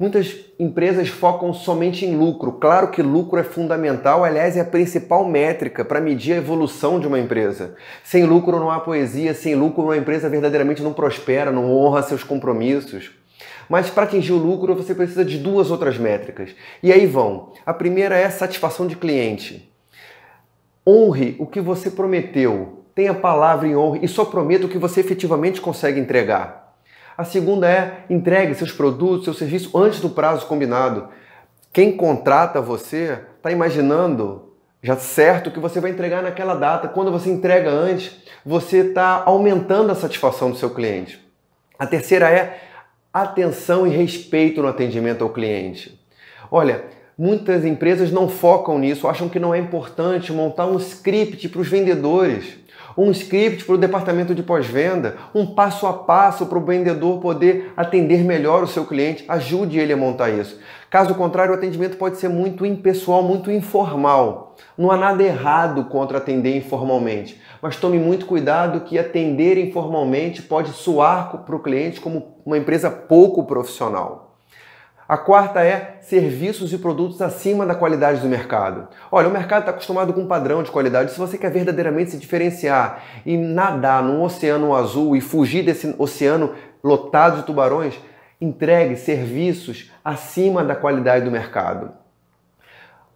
Muitas empresas focam somente em lucro. Claro que lucro é fundamental, aliás, é a principal métrica para medir a evolução de uma empresa. Sem lucro não há poesia, sem lucro uma empresa verdadeiramente não prospera, não honra seus compromissos. Mas para atingir o lucro, você precisa de duas outras métricas. E aí vão. A primeira é a satisfação de cliente. Honre o que você prometeu. Tenha palavra em honra e só prometa o que você efetivamente consegue entregar. A segunda é entregue seus produtos, seu serviço antes do prazo combinado. Quem contrata você está imaginando já certo que você vai entregar naquela data. Quando você entrega antes, você está aumentando a satisfação do seu cliente. A terceira é atenção e respeito no atendimento ao cliente. Olha, muitas empresas não focam nisso, acham que não é importante montar um script para os vendedores um script para o departamento de pós-venda, um passo a passo para o vendedor poder atender melhor o seu cliente. Ajude ele a montar isso. Caso contrário, o atendimento pode ser muito impessoal, muito informal. Não há nada errado contra atender informalmente, mas tome muito cuidado que atender informalmente pode soar para o cliente como uma empresa pouco profissional. A quarta é serviços e produtos acima da qualidade do mercado. Olha, o mercado está acostumado com um padrão de qualidade. Se você quer verdadeiramente se diferenciar e nadar num oceano azul e fugir desse oceano lotado de tubarões, entregue serviços acima da qualidade do mercado.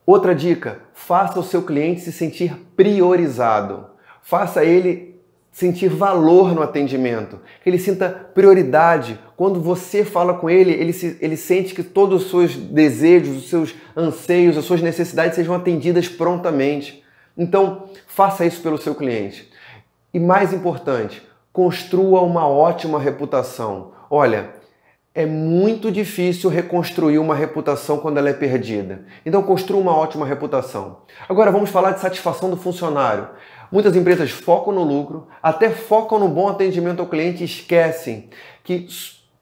Outra dica: faça o seu cliente se sentir priorizado. Faça ele sentir valor no atendimento, que ele sinta prioridade. Quando você fala com ele, ele, se, ele sente que todos os seus desejos, os seus anseios, as suas necessidades sejam atendidas prontamente. Então, faça isso pelo seu cliente. E mais importante, construa uma ótima reputação. Olha, é muito difícil reconstruir uma reputação quando ela é perdida. Então construa uma ótima reputação. Agora vamos falar de satisfação do funcionário. Muitas empresas focam no lucro, até focam no bom atendimento ao cliente e esquecem que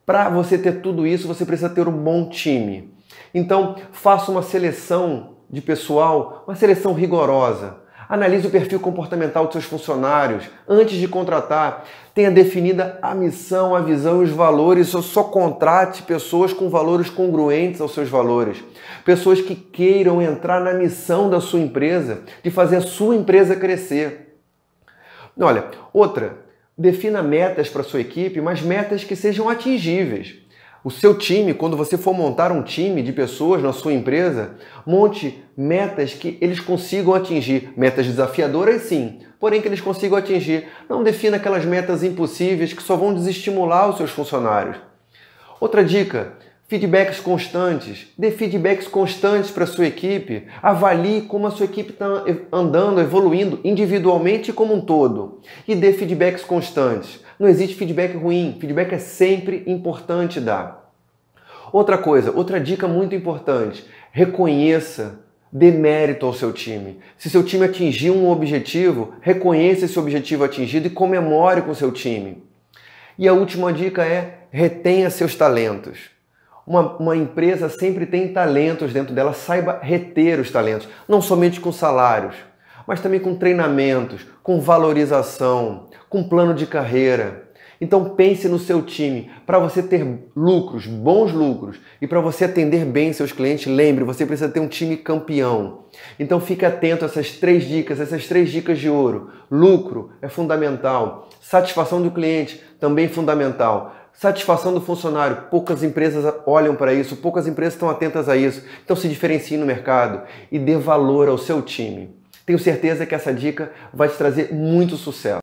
para você ter tudo isso, você precisa ter um bom time. Então, faça uma seleção de pessoal, uma seleção rigorosa. Analise o perfil comportamental dos seus funcionários antes de contratar. Tenha definida a missão, a visão e os valores. Só, só contrate pessoas com valores congruentes aos seus valores. Pessoas que queiram entrar na missão da sua empresa, de fazer a sua empresa crescer. Olha, outra, defina metas para sua equipe, mas metas que sejam atingíveis. O seu time, quando você for montar um time de pessoas na sua empresa, monte metas que eles consigam atingir. Metas desafiadoras, sim, porém que eles consigam atingir. Não defina aquelas metas impossíveis que só vão desestimular os seus funcionários. Outra dica: feedbacks constantes, dê feedbacks constantes para sua equipe, avalie como a sua equipe está andando, evoluindo individualmente e como um todo, e dê feedbacks constantes. Não existe feedback ruim, feedback é sempre importante dar. Outra coisa, outra dica muito importante, reconheça dê mérito ao seu time. Se seu time atingiu um objetivo, reconheça esse objetivo atingido e comemore com seu time. E a última dica é retenha seus talentos uma, uma empresa sempre tem talentos dentro dela, saiba reter os talentos, não somente com salários, mas também com treinamentos, com valorização, com plano de carreira. Então pense no seu time para você ter lucros, bons lucros e para você atender bem seus clientes. Lembre, você precisa ter um time campeão. Então fique atento a essas três dicas, essas três dicas de ouro. Lucro é fundamental, satisfação do cliente também fundamental. Satisfação do funcionário. Poucas empresas olham para isso, poucas empresas estão atentas a isso. Então se diferencie no mercado e dê valor ao seu time. Tenho certeza que essa dica vai te trazer muito sucesso.